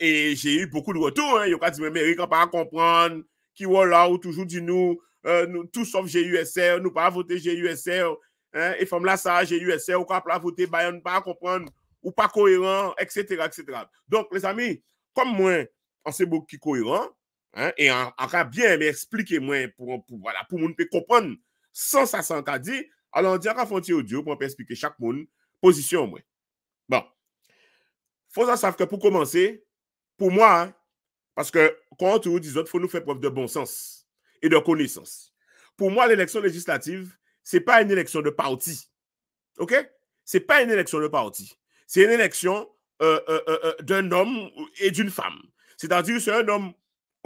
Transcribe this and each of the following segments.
E jè yu poukou de wotou, yon ka di mwen Merika pa a kompran, ki wola ou toujou di nou, euh, tout saf GUSL, nou pa a voté GUSL, e fèm la sa GUSL, ou ka pa a voté Bayan, nou pa a kompran, ou pa kohèran, etc. Donk les ami, kom mwen an se boku ki kohèran, e an ka bien mwen explike mwen pou moun pe kompran, sans sa sanka di, alon di an ka fonti ou diyo pou mwen pe explike chak moun posisyon mwen. faut savoir que pour commencer, pour moi, parce que quand on te autres, il faut nous faire preuve de bon sens et de connaissance. Pour moi, l'élection législative, ce n'est pas une élection de parti. OK? Ce n'est pas une élection de parti. C'est une élection euh, euh, euh, d'un homme et d'une femme. C'est-à-dire, c'est un homme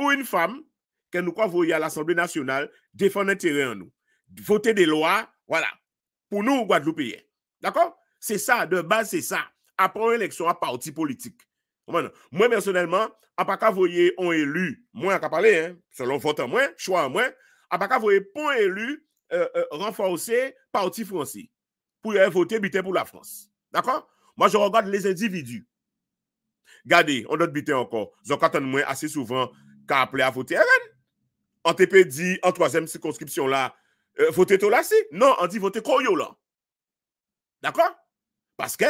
ou une femme que nous croyons à l'Assemblée nationale défendre intérêt en nous. Voter des lois, voilà. Pour nous, Guadeloupéens. D'accord? C'est ça, de base, c'est ça après élection à parti politique. Moi, personnellement, à pas qu'à élu, moi, à parler, hein, selon vote à moi, choix à moi, à pas élu euh, euh, renforcer parti français pour y voter, buter pour la France. D'accord Moi, je regarde les individus. Regardez, on doit buter encore. Ils ont moins assez souvent qu'à appeler à voter RN. En TP dit, en troisième circonscription là, euh, voter tout là, si. Non, on dit voter Koyo D'accord Parce que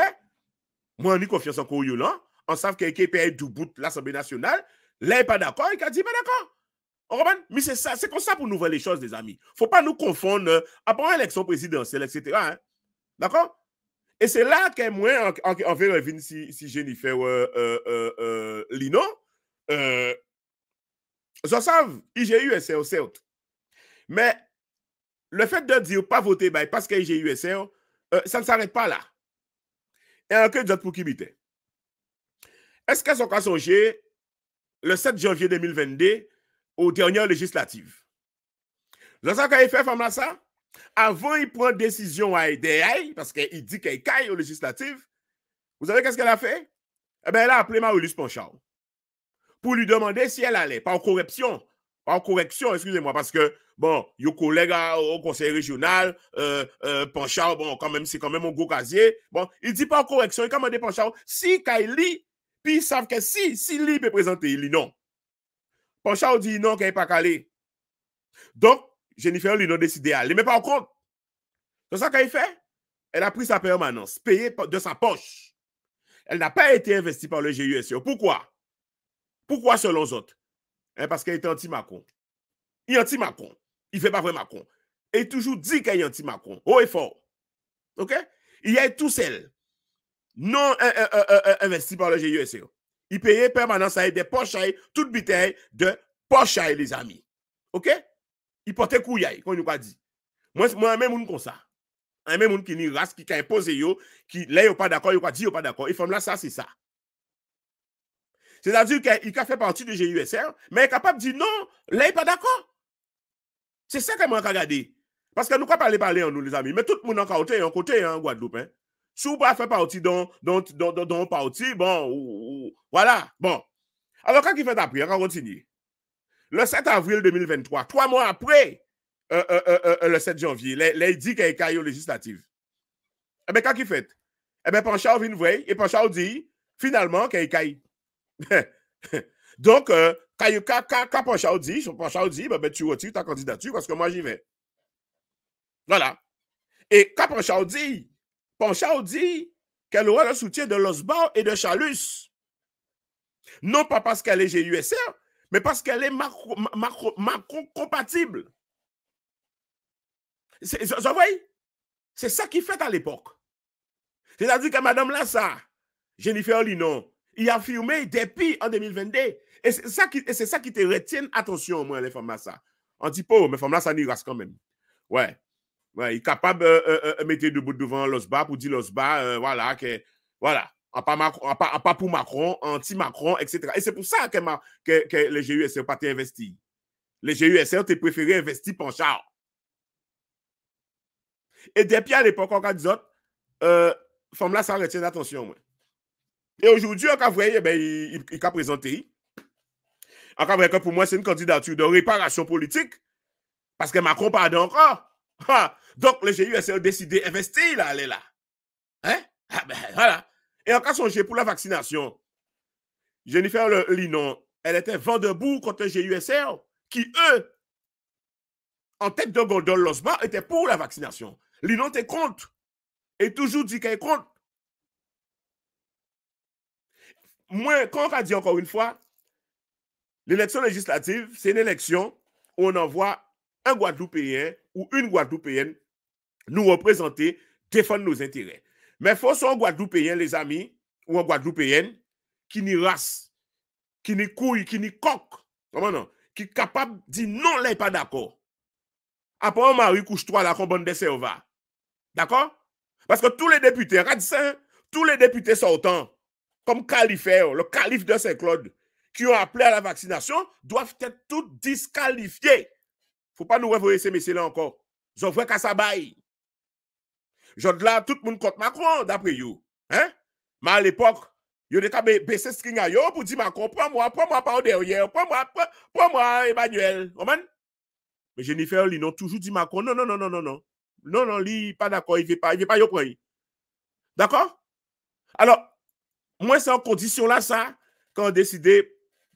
moi, on a confiance en là. On sait a l'équipe est du bout de l'Assemblée nationale. Là, il n'est pas d'accord. Il a dit, pas d'accord. On comprend? Mais c'est ça, c'est comme ça pour nous voir les choses, les amis. Il ne Faut pas nous confondre euh, après l'élection présidentielle, etc. Hein. D'accord? Et c'est là que moi, en, en, en si, si Jennifer euh, euh, euh, euh Lino, euh, je savent, IGU et c'est autre. Mais le fait de dire pas voter, bah, parce que IGU et euh, ça ne s'arrête pas là et pour qui m'était. Est-ce qu'elle s'en est sonje, le 7 janvier 2022, aux dernières législatives? Lorsqu'elle ce fait a fait, là ça, Avant, prend prend à à à qu'il dit qu'elle qu'elle qu'elle aux législatives, vous savez qu'est-ce qu'elle a fait? Eh bien, elle a appelé Maurice Ponchard pour lui demander si elle allait, par corruption, par correction, excusez-moi, parce que Bon, yon kolega ou konsey regional, euh, euh, ponchaw, bon, si konmen moun gwo kazye, bon, il di pa koreksyon, il kamande ponchaw, si kay li, pi sav ke si, si li pe prezante, li non. Ponchaw di non, ki e pa kalé. Donk, Jennifer li non deside ale, men pa wakon. Donk sa kay fe? El apri sa permanans, peye de sa poch. El na pa ete investi pa le GUSO. Poukwa? Poukwa selon zot? Eh, paske ete anti makon. I fè pa vre makon. E toujou di kè yon ti makon. Ou e fò. Ok? I yè tou sel. Non euh, euh, euh, investi par le GUSL. I peye permanansay de pochay, tout bitèy de pochay, les amis. Ok? I pote kou yèy, kon yon kwa di. Mwen an men moun kon sa. An men moun ki ni rase, ki kè yon pose yo, ki lè yon pa d'akon, yon kwa di yon pa d'akon. E fòm la sa, se sa. Se sa di yon kè yon kè fè partit de GUSL, mè yon kapap di, non, lè yon pa d'akon. C'est ça que moi qu'à regarder. Parce que nous pas parler parler en nous les amis, mais tout le monde en côté en côté hein, en Guadeloupe. Hein? pas fait partie dans dans dans parti, bon voilà, bon. Alors quand il fait après, on continue. Le 7 avril 2023, trois mois après euh, euh, euh, le 7 janvier, les, les dit eh ben, qu'il y a législative. Eh bien, quand il fait? Eh bien, Panchao vient voir et Panchao dit finalement qu'il y a Donc, quand chaudi, dit, Panchao dit, ben, ben, tu retires ta candidature parce que moi j'y vais. Voilà. Et quand dit, dit qu'elle aura le soutien de Losbao et de Chalus. Non pas parce qu'elle est GUSR, mais parce qu'elle est macro, compatible. Vous voyez? C'est ça qui fait à l'époque. C'est-à-dire que Madame Lassa, Jennifer Linon, il a affirmé depuis en 2022 et c'est ça qui, ça qui te retient attention, moi, les femmes là, ça. On dit pas, oh, mais femmes là, ça n'y reste quand même. Ouais. Ouais, il est capable de euh, mettre euh, euh, euh, mettre debout devant l'OSBA pour dire l'OSBA, voilà, que, voilà, en pas, pour Macron, anti-Macron, etc. Et c'est pour ça que, ma, que, que les GUSR pas investis Les GUSR, t'es préféré investir pour char. Et depuis à l'époque, on a dit euh, femmes là, ça retient l'attention. Et aujourd'hui, on vous vrai, eh ben, il, il, il a présenté. Encore que pour moi, c'est une candidature de réparation politique. Parce que Macron pardonne encore. Donc, le GUSL a décidé d'investir là, est là. Hein? Ah ben, voilà. Et encore songer pour la vaccination. Jennifer Linon, elle était vent debout contre le GUSR, qui, eux, en tête de gondole, l'osma, était pour la vaccination. Linon était contre. Et toujours dit qu'elle est contre. Moi, quand on a dit encore une fois, L'élection législative, c'est une élection où on envoie un Guadeloupéen ou une Guadeloupéenne nous représenter, défendre nos intérêts. Mais faut un Guadeloupéen, les amis, ou un Guadeloupéenne, qui n'y race, qui n'y couille, qui n'y coque, comment non, qui est capable de dire non, là, pas d'accord. Après, on couche-toi la combine de Serva. D'accord? Parce que tous les députés, radicins, tous les députés sortants, comme Califère, le calife de Saint-Claude, qui ont appelé à la vaccination doivent être toutes disqualifiées. Faut pas nous revoyer ces messieurs-là encore. ont vois qu'à de là, tout le monde contre Macron, d'après vous. Hein? Mais à l'époque, vous avez baissé ce string à yo pour dire Macron, prends-moi, prends-moi par derrière, prends-moi, prends-moi, Emmanuel. Mais Jennifer, ils ont toujours dit Macron, non, non, non, non, non, non. Non, non, lui, pas d'accord, il ne veut pas, il veut pas y D'accord? Alors, moi, c'est en condition là, ça, quand on décide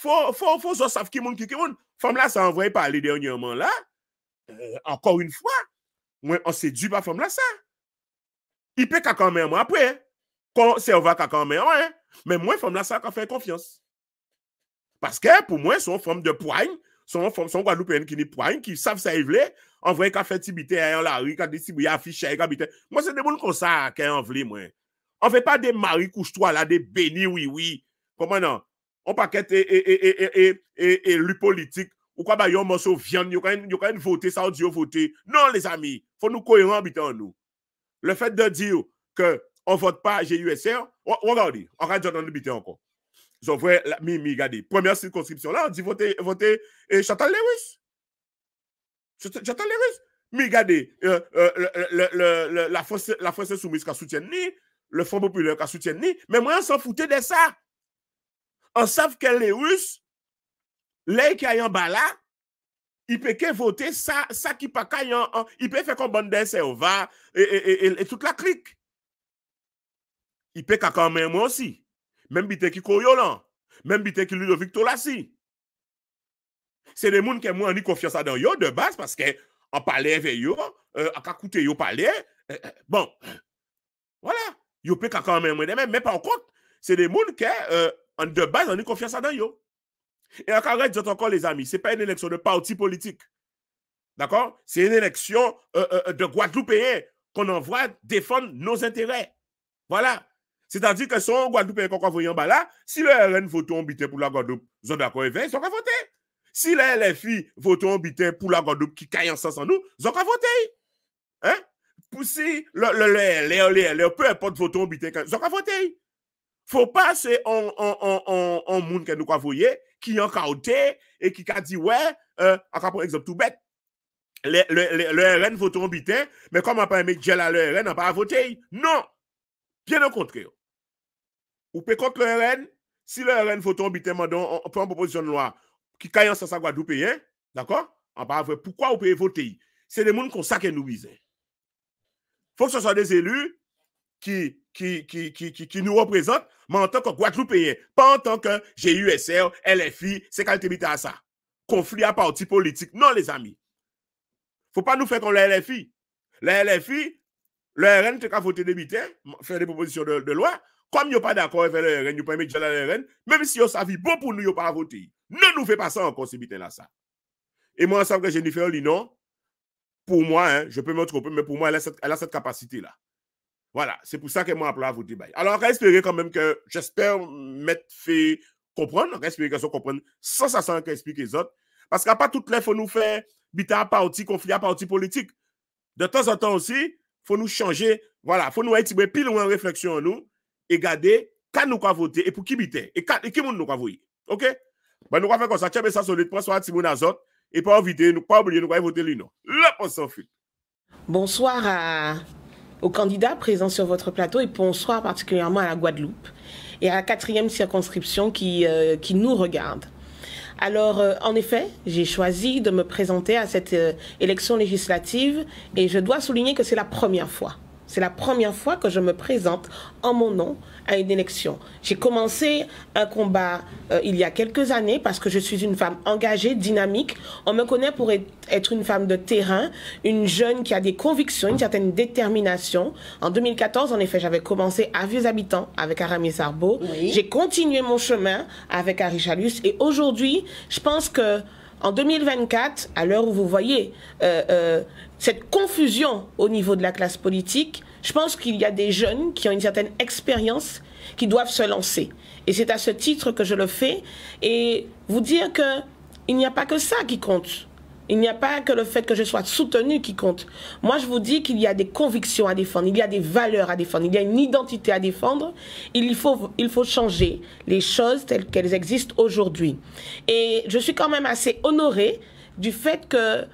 Fò zò sav ki moun ki ki moun. Fòm la sa anvoye pa li dernyonman la. Ankor euh, yon fwa. Mwen anse du pa fòm la sa. I pe kakan mè mwen apwe. Konserva kakan mè mwen. Mwen fòm la sa kakan fè konfiyans. Paske pou mwen son fòm de poign. Son fòm son kwa lupen ki ni poign. Ki sav sa yi vle. Anvoye kakan fè ti bitè a yon la ri. Kakan di si bwi a fichè a yon la bitè. Mwen se deboun kon sa kakan yon vle mwen. Anvoye pa de mari kouch to ala. De beni wii wii. Koman non? an? on paquet et, et, et, et, et lui politique, ou quoi, bah, yon morceau viande, yon quand voter, ça, on dit voter. Non, les amis, faut nous cohérents habitant nous. Le fait de dire que on vote pas GUSR, regardez, on va dire dans le encore. Ils vois, vrai, Mimi, regardez, première circonscription là, on dit voter, voter, et Chantal Lewis. Chantal Lewis. Mais regardez, euh, euh la France, la France soumise qui soutient ni, le Front populaire qui soutient ni, mais moi, on s'en foutait de ça. an sav ke le us, ley ki a yon bala, i pe ke vote sa, sa ki pa kanyan an, i pe fe kon banden se ova, e, e, e, e, e, e tout la krik. I pe kaka anmen mwen si, menm biten ki koyo lan, menm biten ki lidovik to la si. Se de moun ke mwen an ni kofyansa dan yo de bas, paske an pale ve yo, ak e, akoute yo pale, e, e, bon, wala, yo pe kaka anmen mwen demen, menm pen kont, se de moun ke, e, de base, on a confiance en yo. Et encore, une encore, les amis, ce n'est pas une élection de parti politique. D'accord C'est une élection euh, euh, euh, de Guadeloupéens qu'on envoie défendre nos intérêts. Voilà. C'est-à-dire que si on Guadeloupe qu'on voit en bas là, si le RN vote en bité pour la Guadeloupe, ils ont d'accord ils ont voté. Si le LFI vote en bité pour la Guadeloupe qui caille en sens en nous, ils ont voté. Hein? Si le, le, le, peu importe vote en bité, ils ont voté. Fò pa se an moun ke nou kwa voye, ki an ka ote, e ki ka di, wè, akwa pou ekzoptou bet, le RN votou an biten, men kom an pa eme djela le RN an pa avotei. Non! Bien an kontre yo. Ou pe kote le RN, si le RN votou an biten, mwadon, an pou an proposisyon lwa, ki kayan sa sa gwa dupye, d'akon, an pa avotei. Poukwa ou pe voteyi? Se de moun kon sa ke nou wize. Fò k se sa de zelou, ki... qui, nous représente, mais en tant que Guadeloupéen, pas en tant que GUSR, LFI, c'est quand à ça. Conflit à parti politique. Non, les amis. Faut pas nous faire comme la LFI. La LFI, le RN, tu as voté débité, faire des propositions de, loi. Comme y'a a pas d'accord avec le RN, n'y a pas de le RN, même si sa vie, bon pour nous, y'a a pas voter Ne nous fait pas ça encore, ces là ça. Et moi, ça que Jennifer non, pour moi, hein, je peux me tromper, mais pour moi, elle a cette capacité-là. Voilà, c'est pour ça que moi, j'appelais à voter Baye. Alors, j'espérais quand même que, j'espère m'être fait comprendre, j'espérais que j'en comprenne sans s'assaner qu'on explique les autres. Parce qu'à part tout le lè, faut nous faire biter un parti, conflire un parti politique. De temps en temps aussi, faut nous changer, voilà, faut nous aller tibouer pile ou en réflexion en nous, et garder, quand nous quoi voter, et pour qui biter, et qui monde nous quoi vouy. Ok? Ben, nous quoi faire comme ça, tchèbe sa solide, pas soit tibou dans l'autre, et pas oublier, nous quoi oub aux candidats présents sur votre plateau et bonsoir particulièrement à la Guadeloupe et à la quatrième circonscription qui, euh, nous regarde. Alors, euh, en effet, j'ai choisi de me présenter à cette euh, élection législative et je dois souligner que c'est la première fois c'est la première fois que je me présente en mon nom à une élection. J'ai commencé un combat euh, il y a quelques années parce que je suis une femme engagée, dynamique. On me connaît pour être une femme de terrain, une jeune qui a des convictions, une certaine détermination. En 2014, en effet, j'avais commencé à Vieux Habitants avec Aramis Arbo. J'ai continué mon chemin avec Ari Chalus. Et aujourd'hui, je pense que en 2024, à l'heure où vous voyez euh, euh, cette confusion au niveau de la classe politique, je pense qu'il y a des jeunes qui ont une certaine expérience qui doivent se lancer. Et c'est à ce titre que je le fais. Et vous dire qu'il n'y a pas que ça qui compte. Il n'y a pas que le fait que je sois soutenu qui compte. Moi, je vous dis qu'il y a des convictions à défendre, il y a des valeurs à défendre, il y a une identité à défendre. Il faut, il faut changer les choses telles qu'elles existent aujourd'hui. Et je suis quand même assez honorée du fait que,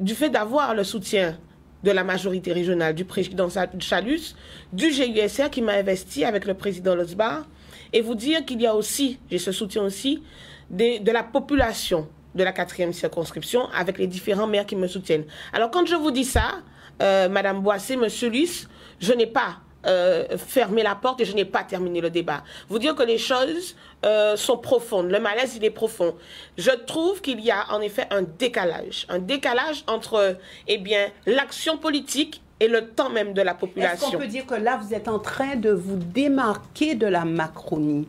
du fait d'avoir le soutien de la majorité régionale, du président Chalus, du GUSR qui m'a investi avec le président Lozbar, et vous dire qu'il y a aussi, j'ai ce soutien aussi, de la population, de la quatrième circonscription avec les différents maires qui me soutiennent. Alors quand je vous dis ça, euh, Madame Boissé, Monsieur Luce, je n'ai pas euh, fermé la porte et je n'ai pas terminé le débat. Vous dire que les choses euh, sont profondes, le malaise il est profond. Je trouve qu'il y a en effet un décalage, un décalage entre eh bien l'action politique et le temps même de la population. Est-ce qu'on peut dire que là vous êtes en train de vous démarquer de la Macronie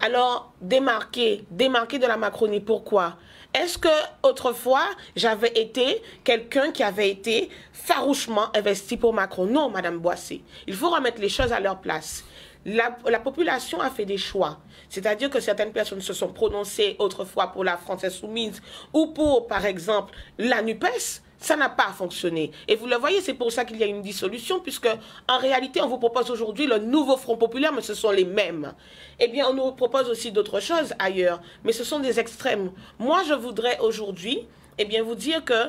alors, démarquer, démarquer de la Macronie, pourquoi Est-ce que autrefois, j'avais été quelqu'un qui avait été farouchement investi pour Macron Non, Madame Boissé. Il faut remettre les choses à leur place. La, population a fait des choix. C'est-à-dire que certaines personnes se sont prononcées autrefois pour la France soumise ou pour, par exemple, la NUPES. Ça n'a pas fonctionné. Et vous le voyez, c'est pour ça qu'il y a une dissolution, puisque en réalité, on vous propose aujourd'hui le nouveau Front Populaire, mais ce sont les mêmes. Eh bien, on nous propose aussi d'autres choses ailleurs, mais ce sont des extrêmes. Moi, je voudrais aujourd'hui, eh bien, vous dire que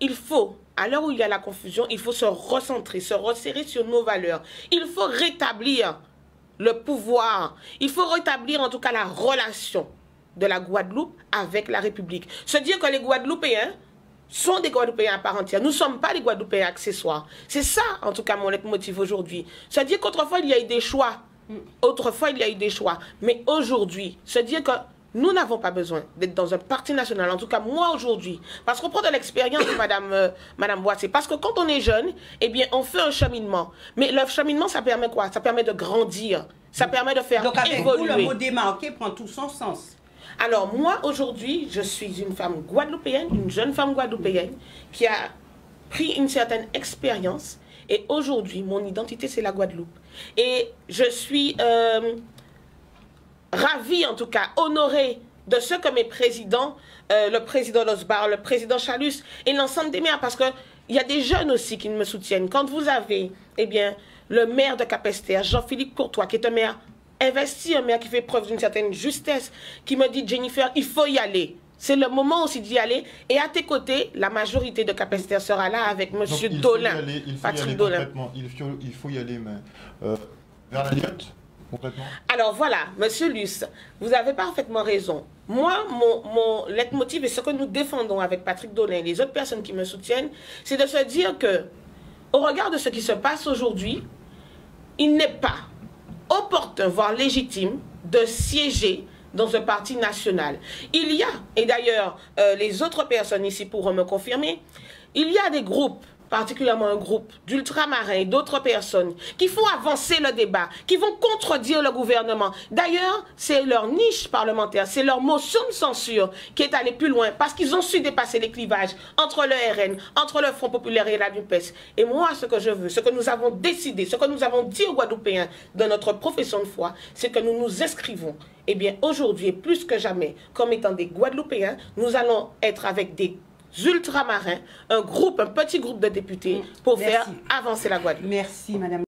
il faut, à l'heure où il y a la confusion, il faut se recentrer, se resserrer sur nos valeurs. Il faut rétablir le pouvoir. Il faut rétablir en tout cas la relation de la Guadeloupe avec la République. Se dire que les Guadeloupéens sont des Guadeloupéens à part entière. Nous ne sommes pas des Guadeloupéens accessoires. C'est ça, en tout cas, mon motive aujourd'hui. C'est-à-dire qu'autrefois, il y a eu des choix. Mm. Autrefois, il y a eu des choix. Mais aujourd'hui, c'est-à-dire que nous n'avons pas besoin d'être dans un parti national, en tout cas moi aujourd'hui. Parce qu'on prend de l'expérience de Madame, euh, Madame Parce que quand on est jeune, eh bien, on fait un cheminement. Mais le cheminement, ça permet quoi Ça permet de grandir. Ça mm. permet de faire Donc, évoluer. le mot démarquer prend tout son sens. Alors moi, aujourd'hui, je suis une femme guadeloupéenne, une jeune femme guadeloupéenne qui a pris une certaine expérience. Et aujourd'hui, mon identité, c'est la Guadeloupe. Et je suis euh, ravie, en tout cas, honorée de ce que mes présidents, euh, le président Losbar, le président Chalus et l'ensemble des maires, parce qu'il il y a des jeunes aussi qui me soutiennent. Quand vous avez, eh bien, le maire de Capester, Jean-Philippe Courtois, qui est un maire investir, mais qui fait preuve d'une certaine justesse, qui me dit, Jennifer, il faut y aller. C'est le moment aussi d'y aller. Et à tes côtés, la majorité de Capester sera là avec M. Dolin, il Patrick Dolin. Il faut, il faut y aller, mais euh, vers la Alors voilà, M. Luce, vous avez parfaitement raison. Moi, mon, mon leitmotiv et ce que nous défendons avec Patrick Dolin et les autres personnes qui me soutiennent, c'est de se dire que, au regard de ce qui se passe aujourd'hui, il n'est pas opportun, voire légitime, de siéger dans un parti national. Il y a, et d'ailleurs euh, les autres personnes ici pourront me confirmer, il y a des groupes particulièrement un groupe d'ultramarins et d'autres personnes, qui font avancer le débat, qui vont contredire le gouvernement. D'ailleurs, c'est leur niche parlementaire, c'est leur motion de censure qui est allée plus loin, parce qu'ils ont su dépasser les clivages entre le RN, entre le Front Populaire et la DUPES. Et moi, ce que je veux, ce que nous avons décidé, ce que nous avons dit aux Guadeloupéens dans notre profession de foi, c'est que nous nous inscrivons eh bien, aujourd'hui, plus que jamais, comme étant des Guadeloupéens, nous allons être avec des ultramarins, un groupe, un petit groupe de députés mm. pour faire avancer la Guadeloupe. Merci, Madame.